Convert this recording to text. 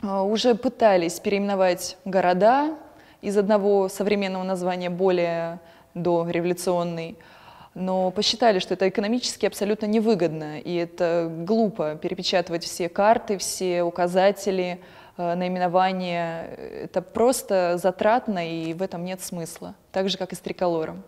А, уже пытались переименовать города из одного современного названия более до революционный, но посчитали, что это экономически абсолютно невыгодно, и это глупо перепечатывать все карты, все указатели, а, наименования. Это просто затратно, и в этом нет смысла, так же, как и с триколором.